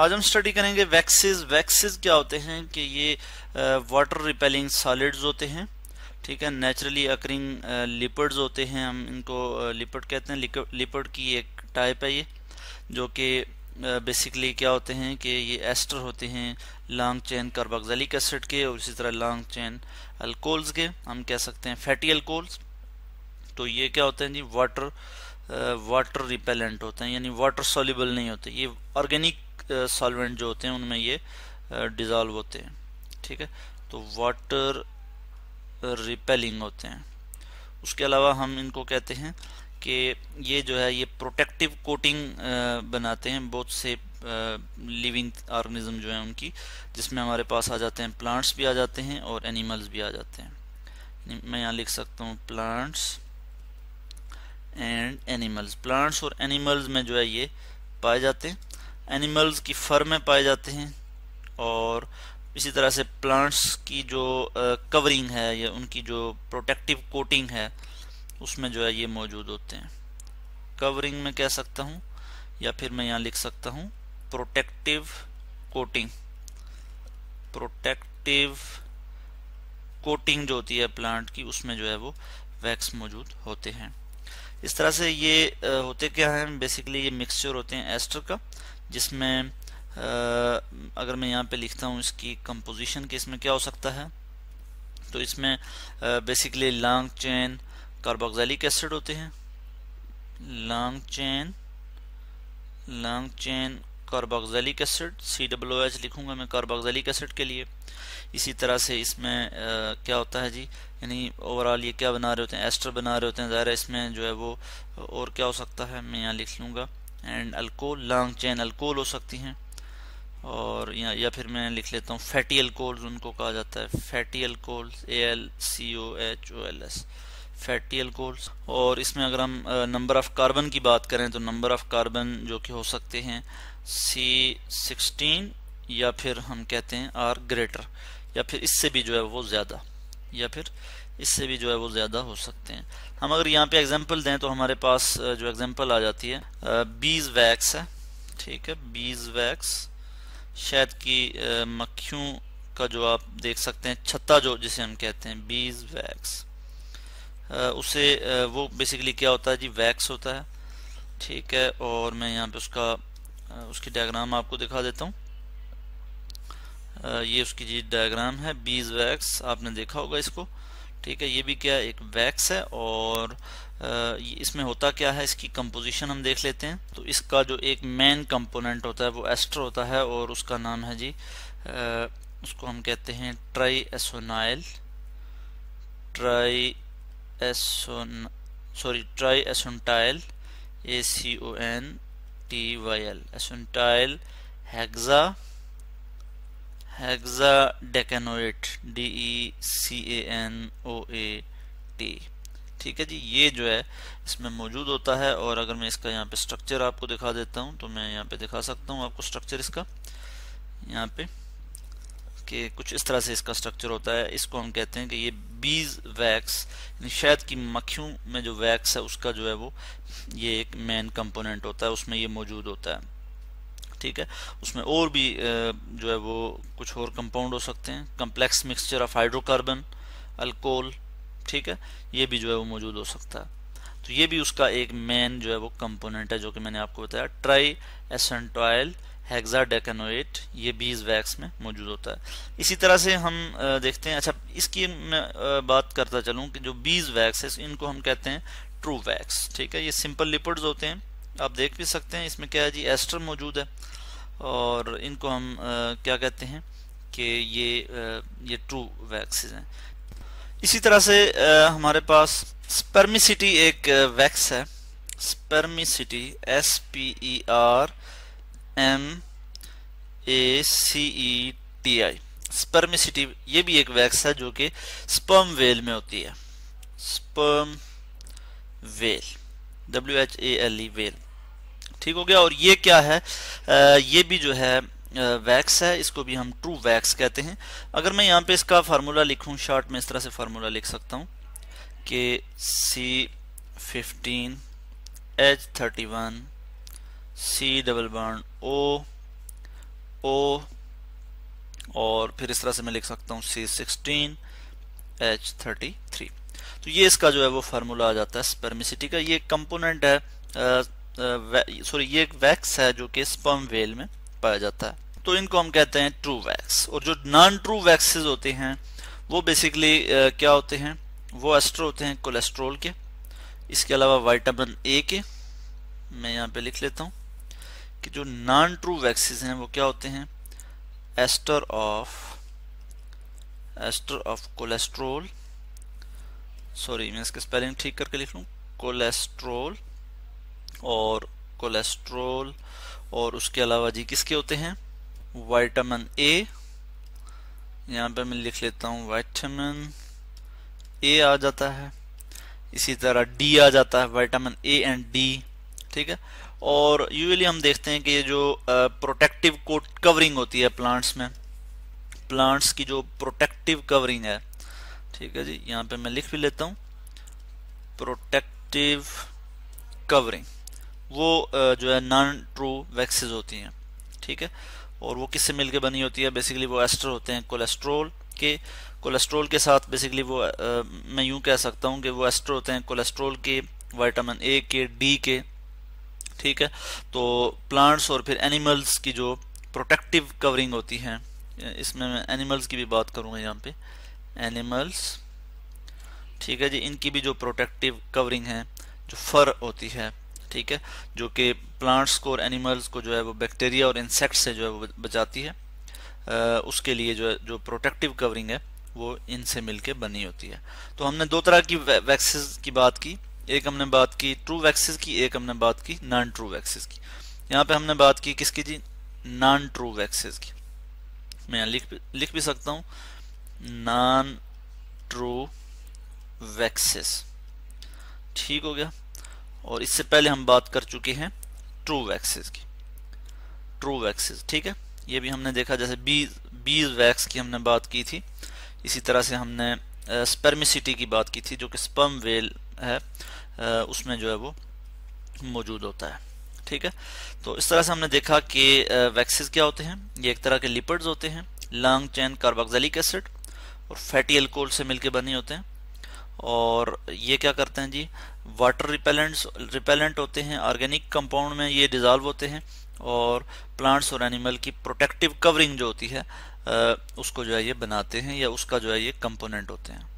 आज हम स्टडी करेंगे वैक्सेस वैक्सेस क्या होते हैं कि ये वाटर रिपेलिंग सॉलिड्स होते हैं ठीक है नेचुरली अकरिंग लिपर्ड्स होते हैं हम इनको लिपर्ड कहते हैं लिपर्ड की एक टाइप है ये जो कि बेसिकली क्या होते हैं कि ये एस्टर होते हैं लॉन्ग चेन कार्बोक्सिलिक एसिड के और इसी तरह लॉन्ग चेन अल्कोहल्स के हम कह सकते हैं फैटी अल्कोहल्स तो ये क्या होते हैं जी वाटर वाटर रिपेलेंट होते हैं यानी वाटर सॉल्यूबल नहीं होते ये ऑर्गेनिक सॉल्वेंट जो होते हैं उनमें ये डिज़ोल्व होते हैं ठीक है तो वाटर रिपेलिंग होते हैं उसके अलावा हम इनको कहते हैं कि ये जो है ये प्रोटेक्टिव कोटिंग बनाते हैं बहुत से लिविंग ऑर्गेनिज्म जो है उनकी जिसमें हमारे पास आ जाते हैं प्लांट्स भी आ जाते हैं और एनिमल्स भी आ जाते हैं मैं यहाँ लिख सकता हूँ प्लांट्स एंड एनिमल्स प्लांट्स और एनिमल्स में जो है ये पाए जाते हैं एनिमल्स की फर में पाए जाते हैं और इसी तरह से प्लांट्स की जो कवरिंग है या उनकी जो प्रोटेक्टिव कोटिंग है उसमें जो है ये मौजूद होते हैं कवरिंग में कह सकता हूँ या फिर मैं यहाँ लिख सकता हूँ प्रोटेक्टिव कोटिंग प्रोटेक्टिव कोटिंग जो होती है प्लांट की उसमें जो है वो वैक्स मौजूद होते हैं इस तरह से ये होते क्या हैं बेसिकली ये मिक्सचर होते हैं एस्टर का जिसमें अगर मैं यहाँ पे लिखता हूँ इसकी कंपोजिशन के इसमें क्या हो सकता है तो इसमें basically long chain carboxylic acid होते हैं long chain long chain carboxylic acid C W H लिखूंगा मैं कार्बोक्सिलिक एसिड के लिए इसी तरह से इसमें आ, क्या होता है जी यानी ओवरऑल ये क्या बना रहे होते हैं एस्टर बना रहे होते हैं ज़ाहिर है इसमें जो है वो और क्या हो सकता है मैं यहाँ लिख लूँगा and alcohol long chain alcohol हो सकती हैं और या, या फिर मैं लिख लेता हूँ फैटी अल्कोहल उनको कहा जाता है fatty alcohol A L C O H O L S fatty alcohols और इसमें अगर हम नंबर ऑफ़ कार्बन की बात करें तो नंबर ऑफ़ कार्बन जो कि हो सकते हैं सी सिक्सटीन या फिर हम कहते हैं आर ग्रेटर या फिर इससे भी जो है वो ज़्यादा या फिर इससे भी जो है वो ज़्यादा हो सकते हैं हम अगर यहाँ पे एग्जांपल दें तो हमारे पास जो एग्जांपल आ जाती है बीज वैक्स है ठीक है बीज वैक्स शायद की मक्खियों का जो आप देख सकते हैं छत्ता जो जिसे हम कहते हैं बीज वैक्स उसे वो बेसिकली क्या होता है जी वैक्स होता है ठीक है और मैं यहाँ पे उसका उसकी डायग्राम आपको दिखा देता हूँ ये उसकी जी डायग्राम है बीज वैक्स आपने देखा होगा इसको ठीक है ये भी क्या एक वैक्स है और इसमें होता क्या है इसकी कंपोजिशन हम देख लेते हैं तो इसका जो एक मेन कंपोनेंट होता है वो एस्टर होता है और उसका नाम है जी उसको हम कहते हैं triacontyl triacont sorry tri tyl A C O N T Y L acontyl hexa hexadecanoate D E C A N O A T ठीक है जी ये जो है इसमें मौजूद होता है और अगर मैं इसका यहाँ पे स्ट्रक्चर आपको दिखा देता हूँ तो मैं यहाँ पे दिखा सकता हूँ आपको स्ट्रक्चर इसका यहाँ पे कि कुछ इस तरह से इसका स्ट्रक्चर होता है इसको हम कहते हैं कि ये बीज वैक्स शहद की मक्खियों में जो वैक्स है उसका जो है वो ये एक मेन कंपोनेंट होता है उसमें ये मौजूद होता है ठीक है उसमें और भी जो है वो कुछ और कंपाउंड हो सकते हैं complex mixture of hydrocarbon alcohol ठीक है ये भी जो है वो मौजूद हो सकता है तो ये भी उसका एक मेन जो है वो कंपोनेंट है जो कि मैंने आपको बताया ट्राई एसेंटॉयल हेक्साडेकानोएट ये बीज वैक्स में मौजूद होता है इसी तरह से हम देखते हैं अच्छा इसकी मैं बात करता चलूँ कि जो बीज वैक्स है इनको हम कहते हैं ट्रू वैक्स ठीक है ये सिंपल लिपड्स होते हैं आप देख भी सकते हैं इसमें क्या है जी एस्टर मौजूद है और इनको हम आ, क्या कहते हैं कि ये आ, ये ट्रू वैक्स हैं इसी तरह से आ, हमारे पास स्पर्मिसिटी एक वैक्स है spermaceti S P E R M A C E T I spermaceti ये भी एक वैक्स है जो कि स्पर्म वेल में होती है sperm whale W H A L E whale ठीक हो गया और ये क्या है आ, ये भी जो है वैक्स है इसको भी हम ट्रू वैक्स कहते हैं अगर मैं यहाँ पे इसका फार्मूला लिखूँ शॉर्ट में इस तरह से फार्मूला लिख सकता हूँ कि C fifteen H thirty one C double bond O O और फिर इस तरह से मैं लिख सकता हूँ C sixteen H thirty three तो ये इसका जो है वो फार्मूला आ जाता है स्पर्मिसिटी का ये कंपोनेंट है सॉरी ये एक वैक्स है जो कि स्पर्म वेल में पाया जाता है तो इनको हम कहते हैं ट्रू वैक्स और जो नॉन ट्रू वैक्सेस होते हैं वो बेसिकली क्या होते हैं वो एस्ट्रो होते हैं कोलेस्ट्रोल के इसके अलावा वाइटामिन ए के मैं यहाँ पे लिख लेता हूँ कि जो नॉन ट्रू वैक्सीज हैं वो क्या होते हैं ester of ester of cholesterol sorry मैं इसके स्पेलिंग ठीक करके लिख लूँ कोलेस्ट्रोल और कोलेस्ट्रोल और उसके अलावा जी किसके होते हैं वाइटामिन ए यहाँ पे मैं लिख लेता हूँ वाइटामिन ए आ जाता है इसी तरह डी आ जाता है वाइटामिन ए एंड डी ठीक है और यूजली हम देखते हैं कि ये जो प्रोटेक्टिव कोट कवरिंग होती है प्लांट्स में प्लांट्स की जो प्रोटेक्टिव कवरिंग है ठीक है जी यहाँ पे मैं लिख भी लेता हूँ प्रोटेक्टिव कवरिंग वो जो है नॉन ट्रू वैक्सीज होती हैं ठीक है और वो किससे मिलके बनी होती है बेसिकली वो एस्टर होते हैं कोलेस्ट्रोल के कोलेस्ट्रोल के साथ बेसिकली वो आ, मैं यूँ कह सकता हूँ कि वो एस्टर होते हैं कोलेस्ट्रोल के वाइटामिन ए के डी के ठीक है तो प्लांट्स और फिर एनिमल्स की जो प्रोटेक्टिव कवरिंग होती है इसमें मैं एनिमल्स की भी बात करूँगा यहाँ पे एनिमल्स ठीक है जी इनकी भी जो प्रोटेक्टिव कवरिंग है जो फर होती है ठीक है जो कि प्लांट्स को और एनिमल्स को जो है वो बैक्टीरिया और इंसेक्ट से जो है वो बचाती है आ, उसके लिए जो है जो प्रोटेक्टिव कवरिंग है वो इनसे मिलके बनी होती है तो हमने दो तरह की वैक्सीज की बात की एक हमने बात की ट्रू वैक्सेस की एक हमने बात की नॉन ट्रू वैक्सीज की यहाँ पे हमने बात की किसकी जी नॉन ट्रू वैक्सीज की मैं यहाँ लिख लिख भी सकता हूँ नॉन ट्रू वैक्सीज ठीक हो गया और इससे पहले हम बात कर चुके हैं ट्रू वैक्सेस की ट्रू वैक्सीज ठीक है ये भी हमने देखा जैसे बीज बीज वैक्स की हमने बात की थी इसी तरह से हमने स्पर्मिसिटी की बात की थी जो कि स्पर्म वेल है उसमें जो है वो मौजूद होता है ठीक है तो इस तरह से हमने देखा कि वैक्सीज क्या होते हैं ये एक तरह के लिपिड्स होते हैं लॉन्ग चैन कार्बोक्सिलिक एसिड और फैटी एल्कोहल से मिलकर बने होते हैं और ये क्या करते हैं जी वाटर रिपेलेंट्स रिपेलेंट होते हैं ऑर्गेनिक कंपाउंड में ये डिज़ाल्व होते हैं और प्लांट्स और एनिमल की प्रोटेक्टिव कवरिंग जो होती है उसको जो है ये बनाते हैं या उसका जो है ये कंपोनेंट होते हैं